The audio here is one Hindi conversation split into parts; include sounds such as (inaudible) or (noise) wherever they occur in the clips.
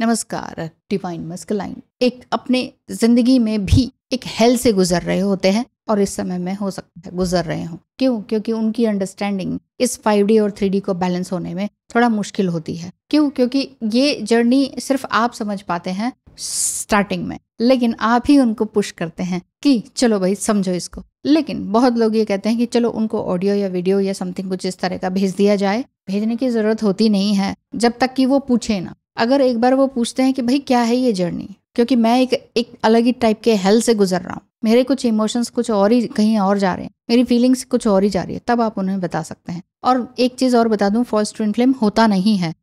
नमस्कार डिवाइन मस्कलाइन एक अपने जिंदगी में भी एक हेल से गुजर रहे होते हैं और इस समय में हो सकता है गुजर रहे हों क्यों क्योंकि उनकी अंडरस्टैंडिंग इस 5D और 3D को बैलेंस होने में थोड़ा मुश्किल होती है क्यों क्योंकि ये जर्नी सिर्फ आप समझ पाते हैं स्टार्टिंग में लेकिन आप ही उनको पुश करते हैं कि चलो भाई समझो इसको लेकिन बहुत लोग ये कहते हैं कि चलो उनको ऑडियो या वीडियो या समथिंग कुछ इस तरह का भेज दिया जाए भेजने की ज़रूरत होती नहीं है जब तक कि वो पूछे ना अगर एक बार वो पूछते हैं कि भाई क्या है ये जर्नी क्योंकि मैं एक एक अलग ही टाइप के हेल से गुजर रहा हूँ मेरे कुछ इमोशंस कुछ और ही कहीं और जा रहे हैं मेरी फीलिंग्स कुछ और ही जा रही है तब आप उन्हें बता सकते हैं और एक चीज़ और बता दूं फॉल्स ट्विन फ्लेम होता नहीं है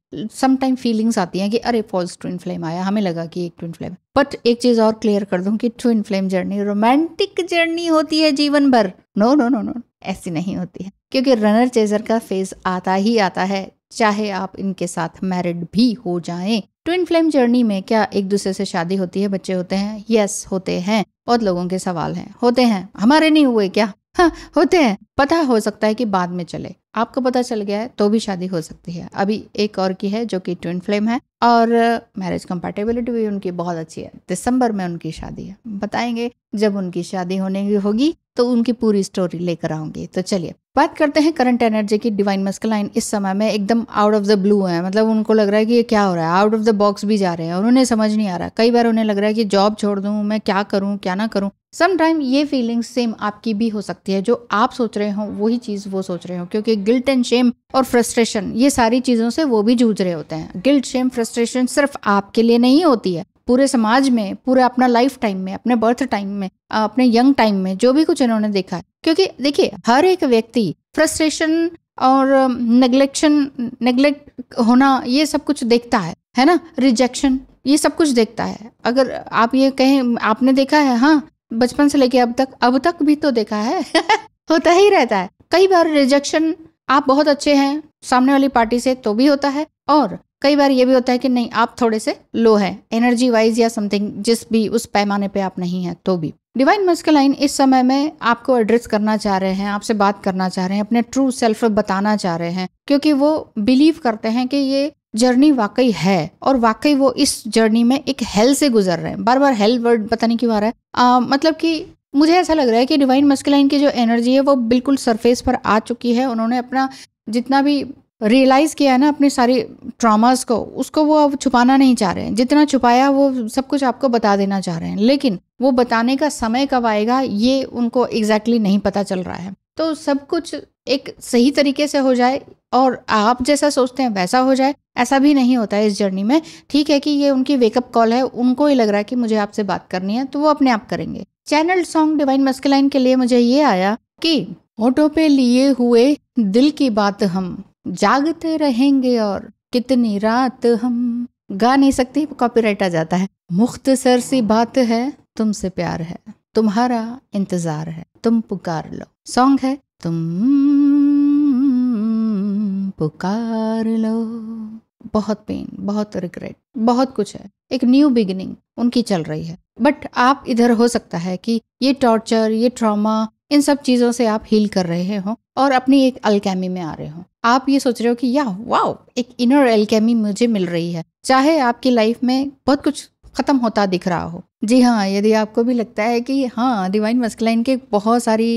समटाइम फीलिंग्स आती हैं कि अरे फॉल्स ट्विन फ्लेम आया हमें लगा कि एक ट्विन फ्लेम बट एक चीज़ और क्लियर कर दूं कि twin flame journey romantic journey होती है जीवन भर नो नो नो नो ऐसी नहीं होती है क्योंकि रनर चेजर का फेज आता ही आता है चाहे आप इनके साथ मैरिड भी हो जाएं ट्विन फ्लेम जर्नी में क्या एक दूसरे से शादी होती है बच्चे होते हैं यस होते हैं बहुत लोगों के सवाल हैं होते हैं हमारे नहीं हुए क्या हाँ, होते हैं पता हो सकता है कि बाद में चले आपको पता चल गया है तो भी शादी हो सकती है अभी एक और की है जो कि ट्विन फ्लेम है और मैरिज कंपेटेबिलिटी भी उनकी बहुत अच्छी है दिसंबर में उनकी शादी है बताएंगे जब उनकी शादी होने की होगी तो उनकी पूरी स्टोरी लेकर आऊंगी तो चलिए बात करते हैं करंट एनर्जी की डिवाइन मस्कलाइन इस समय में एकदम आउट ऑफ द ब्लू है मतलब उनको लग रहा है कि ये क्या हो रहा है आउट ऑफ द बॉक्स भी जा रहे हैं और उन्हें समझ नहीं आ रहा कई बार उन्हें लग रहा है कि जॉब छोड़ दूं मैं क्या करूँ क्या ना करूँ समटाइम ये फीलिंग सेम आपकी भी हो सकती है जो आप सोच रहे हो वही चीज़ वो सोच रहे हो क्योंकि गिल्ट एंड शेम और फ्रस्ट्रेशन ये सारी चीज़ों से वो भी जूझ रहे होते हैं गिल्ट शेम फ्रस्ट्रेशन सिर्फ आपके लिए नहीं होती है पूरे समाज में पूरे अपना लाइफ टाइम में अपने बर्थ टाइम में अपने यंग टाइम में जो भी कुछ इन्होंने देखा है क्योंकि देखिए हर एक व्यक्ति फ्रस्ट्रेशन और नेग्लेक्शन um, नेग्लेक्ट होना ये सब कुछ देखता है है ना रिजेक्शन ये सब कुछ देखता है अगर आप ये कहें आपने देखा है हाँ बचपन से लेके अब तक अब तक भी तो देखा है (laughs) होता ही रहता है कई बार रिजेक्शन आप बहुत अच्छे हैं सामने वाली पार्टी से तो भी होता है और कई बार ये भी होता है कि नहीं आप थोड़े से लो है एनर्जी वाइज या समथिंग जिस भी उस पैमाने पे आप नहीं है तो भी डिवाइन मस्कलाइन इस समय में आपको एड्रेस करना चाह रहे हैं आपसे बात करना चाह रहे हैं अपने ट्रू सेल्फ बताना चाह रहे हैं क्योंकि वो बिलीव करते हैं कि ये जर्नी वाकई है और वाकई वो इस जर्नी में एक हेल से गुजर रहे हैं बार बार हेल वर्ड पता नहीं क्यों आ रहा है आ, मतलब कि मुझे ऐसा लग रहा है कि डिवाइन मस्कुलाइन की जो एनर्जी है वो बिल्कुल सरफेस पर आ चुकी है उन्होंने अपना जितना भी रियलाइज़ किया है ना अपने सारे ट्रामास को उसको वो अब छुपाना नहीं चाह रहे हैं जितना छुपाया वो सब कुछ आपको बता देना चाह रहे हैं लेकिन वो बताने का समय कब आएगा ये उनको एग्जैक्टली exactly नहीं पता चल रहा है तो सब कुछ एक सही तरीके से हो जाए और आप जैसा सोचते हैं वैसा हो जाए ऐसा भी नहीं होता है इस जर्नी में ठीक है कि ये उनकी वेकअप कॉल है उनको ही लग रहा है कि मुझे आपसे बात करनी है तो वो अपने आप करेंगे चैनल सॉन्ग डिवाइन मस्किलाइन के लिए मुझे ये आया कि ऑटो पे लिए हुए दिल की बात हम जागते रहेंगे और कितनी रात हम गा नहीं सकती कॉपीराइट आ जाता है मुख्तसर सी बात है तुमसे प्यार है तुम्हारा इंतज़ार है तुम पुकार लो सॉन्ग है तुम पुकार लो बहुत पेन बहुत रिग्रेट बहुत कुछ है एक न्यू बिगिनिंग उनकी चल रही है बट आप इधर हो सकता है कि ये टॉर्चर ये ट्रॉमा इन सब चीज़ों से आप हील कर रहे हो और अपनी एक अल्केमी में आ रहे हो आप ये सोच रहे हो कि या वाओ एक इनर अल्केमी मुझे मिल रही है चाहे आपकी लाइफ में बहुत कुछ ख़त्म होता दिख रहा हो जी हाँ यदि आपको भी लगता है कि हाँ डिवाइन मस्कलाइन के बहुत सारी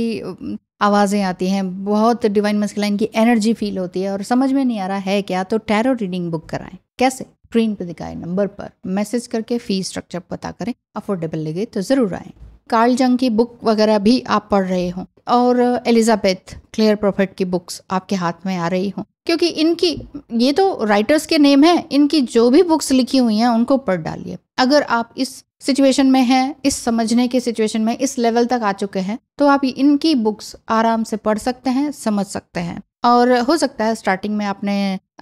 आवाज़ें आती हैं बहुत डिवाइन मस्कलाइन की एनर्जी फील होती है और समझ में नहीं आ रहा है क्या तो टैरो रीडिंग बुक कराएं कैसे स्क्रीन पर दिखाए नंबर पर मैसेज करके फ़ी स्ट्रक्चर पता करें अफोर्डेबल लगे तो ज़रूर आए कार्ल जंग की बुक वगैरह भी आप पढ़ रहे हो और एलिजाबेथ क्लेयर प्रोफेट की बुक्स आपके हाथ में आ रही हो क्योंकि इनकी ये तो राइटर्स के नेम है इनकी जो भी बुक्स लिखी हुई हैं उनको पढ़ डालिए अगर आप इस सिचुएशन में हैं इस समझने के सिचुएशन में इस लेवल तक आ चुके हैं तो आप इनकी बुक्स आराम से पढ़ सकते हैं समझ सकते हैं और हो सकता है स्टार्टिंग में आपने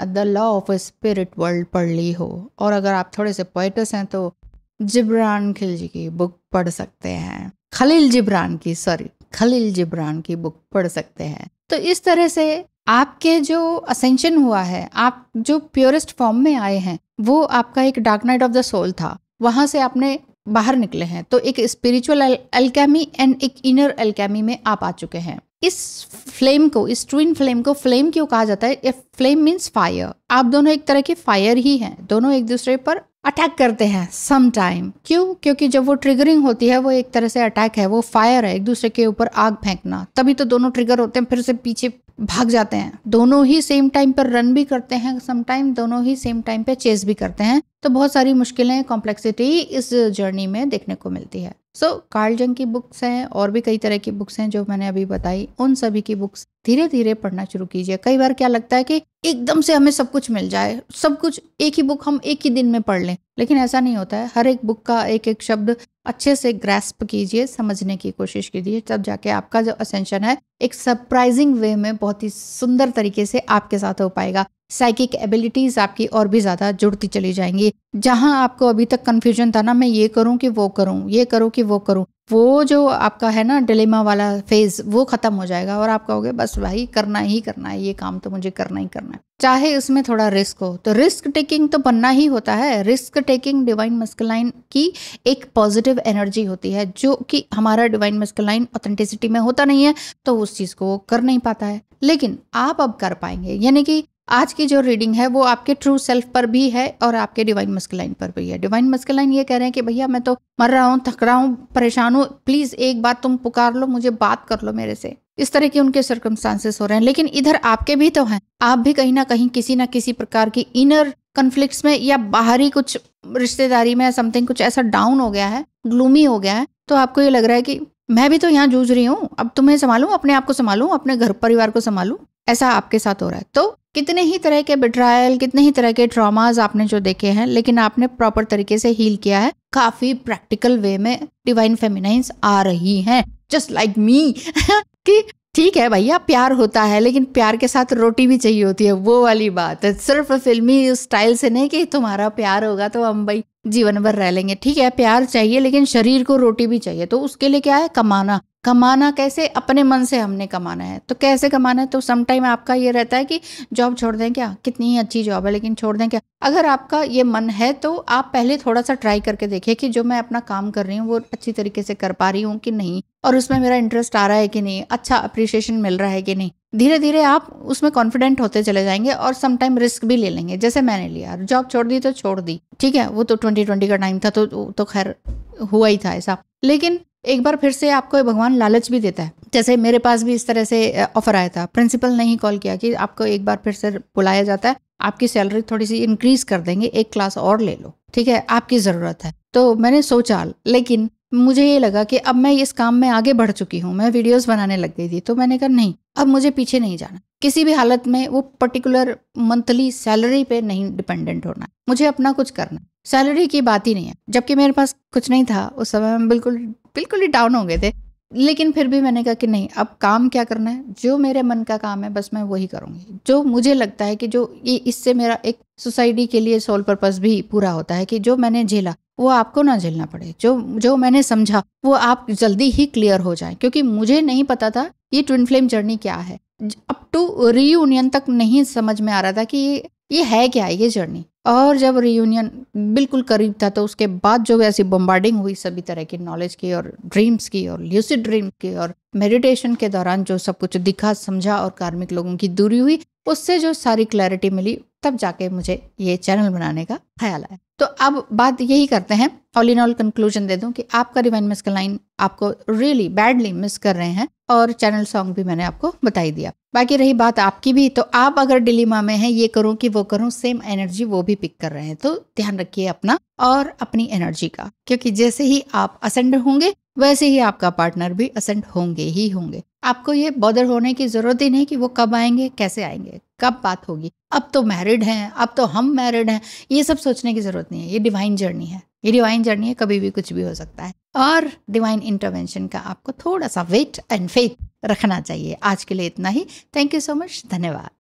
the law of spirit world पढ़ ली हो और अगर आप थोड़े से पोइटस हैं तो जिब्रान खिलजी की बुक पढ़ सकते हैं खलील जिब्रान की सॉरी खलील जिब्रान की बुक पढ़ सकते हैं तो इस तरह से आपके जो असेंशन हुआ है आप जो प्योरेस्ट फॉर्म में आए हैं वो आपका एक dark night of the soul था वहाँ से आपने बाहर निकले हैं तो एक स्पिरिचुअल एल्केमी एंड एक इनर एल्केमी में आप आ चुके हैं इस फ्लेम को इस ट्विन फ्लेम को फ्लेम क्यों कहा जाता है फ्लेम मीन्स फायर आप दोनों एक तरह के फायर ही हैं दोनों एक दूसरे पर अटैक करते हैं सम टाइम क्यों क्योंकि जब वो ट्रिगरिंग होती है वो एक तरह से अटैक है वो फायर है एक दूसरे के ऊपर आग फेंकना तभी तो दोनों ट्रिगर होते हैं फिर से पीछे भाग जाते हैं दोनों ही सेम टाइम पर रन भी करते हैं समटाइम दोनों ही सेम टाइम पे चेस भी करते हैं तो बहुत सारी मुश्किलें कॉम्प्लेक्सिटी इस जर्नी में देखने को मिलती है सो so, कार्ल जंग की बुक्स हैं और भी कई तरह की बुक्स हैं जो मैंने अभी बताई उन सभी की बुक्स धीरे धीरे पढ़ना शुरू कीजिए कई बार क्या लगता है कि एकदम से हमें सब कुछ मिल जाए सब कुछ एक ही बुक हम एक ही दिन में पढ़ लें लेकिन ऐसा नहीं होता है हर एक बुक का एक एक शब्द अच्छे से ग्रेस्प कीजिए समझने की कोशिश कीजिए तब जाके आपका जो असेंशन है एक सरप्राइजिंग वे में बहुत ही सुंदर तरीके से आपके साथ हो पाएगा साइकिक एबिलिटीज़ आपकी और भी ज़्यादा जुड़ती चली जाएंगी जहां आपको अभी तक कन्फ्यूजन था ना मैं ये करूं कि वो करूं ये करूं कि वो करूं वो जो आपका है ना डिलेमा वाला फेज वो ख़त्म हो जाएगा और आप कहोगे बस भाई करना ही करना है ये काम तो मुझे करना ही करना है चाहे उसमें थोड़ा रिस्क हो तो रिस्क टेकिंग तो बनना ही होता है रिस्क टेकिंग डिवाइन मस्कलाइन की एक पॉजिटिव एनर्जी होती है जो कि हमारा डिवाइन मस्कलाइन ऑथेंटिसिटी में होता नहीं है तो उस चीज़ को वो कर नहीं पाता है लेकिन आप अब कर पाएंगे यानी कि आज की जो रीडिंग है वो आपके ट्रू सेल्फ पर भी है और आपके डिवाइन मस्कलाइन पर भी है डिवाइन मस्कलाइन ये कह रहे हैं कि भैया मैं तो मर रहा हूँ थक रहा हूँ परेशान हूँ प्लीज़ एक बार तुम पुकार लो मुझे बात कर लो मेरे से इस तरह के उनके सर्कमस्टांसेस हो रहे हैं लेकिन इधर आपके भी तो हैं आप भी कहीं ना कहीं किसी ना किसी प्रकार की इनर कन्फ्लिक्ट में या बाहरी कुछ रिश्तेदारी में समथिंग कुछ ऐसा डाउन हो गया है ग्लूमी हो गया है तो आपको ये लग रहा है कि मैं भी तो यहाँ जूझ रही हूँ अब तुम्हें संभालू अपने आप को संभालू अपने घर परिवार को संभालू ऐसा आपके साथ हो रहा है तो कितने ही तरह के बिट्रायल कितने ही तरह के ट्रॉमाज आपने जो देखे हैं लेकिन आपने प्रॉपर तरीके से हील किया है काफी प्रैक्टिकल वे में डिवाइन फेमिनाइंस आ रही हैं जस्ट लाइक मी कि ठीक है भैया प्यार होता है लेकिन प्यार के साथ रोटी भी चाहिए होती है वो वाली बात है सिर्फ फिल्मी स्टाइल से नहीं कि तुम्हारा प्यार होगा तो हम भाई जीवन भर रह लेंगे ठीक है प्यार चाहिए लेकिन शरीर को रोटी भी चाहिए तो उसके लिए क्या है कमाना कमाना कैसे अपने मन से हमने कमाना है तो कैसे कमाना है तो समटाइम आपका ये रहता है कि जॉब छोड़ दें क्या कितनी ही अच्छी जॉब है लेकिन छोड़ दें क्या अगर आपका ये मन है तो आप पहले थोड़ा सा ट्राई करके देखिए कि जो मैं अपना काम कर रही हूँ वो अच्छी तरीके से कर पा रही हूँ कि नहीं और उसमें मेरा इंटरेस्ट आ रहा है कि नहीं अच्छा अप्रिशिएशन मिल रहा है कि नहीं धीरे धीरे आप उसमें कॉन्फिडेंट होते चले जाएंगे और समटाइम रिस्क भी ले लेंगे जैसे मैंने लिया जॉब छोड़ दी तो छोड़ दी ठीक है वो तो ट्वेंटी ट्वेंटी का टाइम था तो तो खैर हुआ ही था ऐसा लेकिन एक बार फिर से आपको भगवान लालच भी देता है जैसे मेरे पास भी इस तरह से ऑफर आया था प्रिंसिपल ने ही कॉल किया कि आपको एक बार फिर से बुलाया जाता है आपकी सैलरी थोड़ी सी इंक्रीज कर देंगे एक क्लास और ले लो ठीक है आपकी ज़रूरत है तो मैंने सोचा लेकिन मुझे ये लगा कि अब मैं इस काम में आगे बढ़ चुकी हूँ मैं वीडियोस बनाने लग गई थी तो मैंने कहा नहीं अब मुझे पीछे नहीं जाना किसी भी हालत में वो पर्टिकुलर मंथली सैलरी पे नहीं डिपेंडेंट होना मुझे अपना कुछ करना सैलरी की बात ही नहीं है जबकि मेरे पास कुछ नहीं था उस समय हम बिल्कुल बिल्कुल ही डाउन हो गए थे लेकिन फिर भी मैंने कहा कि नहीं अब काम क्या करना है जो मेरे मन का काम है बस मैं वही करूँगी जो मुझे लगता है कि जो ये इससे मेरा एक सोसाइटी के लिए सोल पर्पज़ भी पूरा होता है कि जो मैंने झेला वो आपको ना झेलना पड़े जो जो मैंने समझा वो आप जल्दी ही क्लियर हो जाए क्योंकि मुझे नहीं पता था ये ट्विन फ्लेम जर्नी क्या है अप टू रीयूनियन तक नहीं समझ में आ रहा था कि ये ये है क्या ये जर्नी और जब रीयूनियन बिल्कुल करीब था तो उसके बाद जो ऐसी बम्बार्डिंग हुई सभी तरह की नॉलेज की और ड्रीम्स की और ल्यूसिड ड्रीम की और मेडिटेशन के दौरान जो सब कुछ दिखा समझा और कार्मिक लोगों की दूरी हुई उससे जो सारी क्लैरिटी मिली तब जाके मुझे ये चैनल बनाने का ख्याल आया तो अब बात यही करते हैं ऑल इन ऑल कंक्लूजन दे दूं कि आपका रिवाइन का लाइन आपको रियली बैडली मिस कर रहे हैं और चैनल सॉन्ग भी मैंने आपको बताई दिया बाकी रही बात आपकी भी तो आप अगर डिलीमा में हैं ये करूँ कि वो करूँ सेम एनर्जी वो भी पिक कर रहे हैं तो ध्यान रखिए अपना और अपनी एनर्जी का क्योंकि जैसे ही आप असेंड होंगे वैसे ही आपका पार्टनर भी असेंड होंगे ही होंगे आपको ये बॉदर होने की ज़रूरत ही नहीं कि वो कब आएंगे कैसे आएंगे कब बात होगी अब तो मैरिड हैं अब तो हम मैरिड हैं ये सब सोचने की ज़रूरत नहीं है ये डिवाइन जर्नी है ये डिवाइन जर्नी है कभी भी कुछ भी हो सकता है और डिवाइन इंटरवेंशन का आपको थोड़ा सा वेट एंड फेथ रखना चाहिए आज के लिए इतना ही थैंक यू सो मच धन्यवाद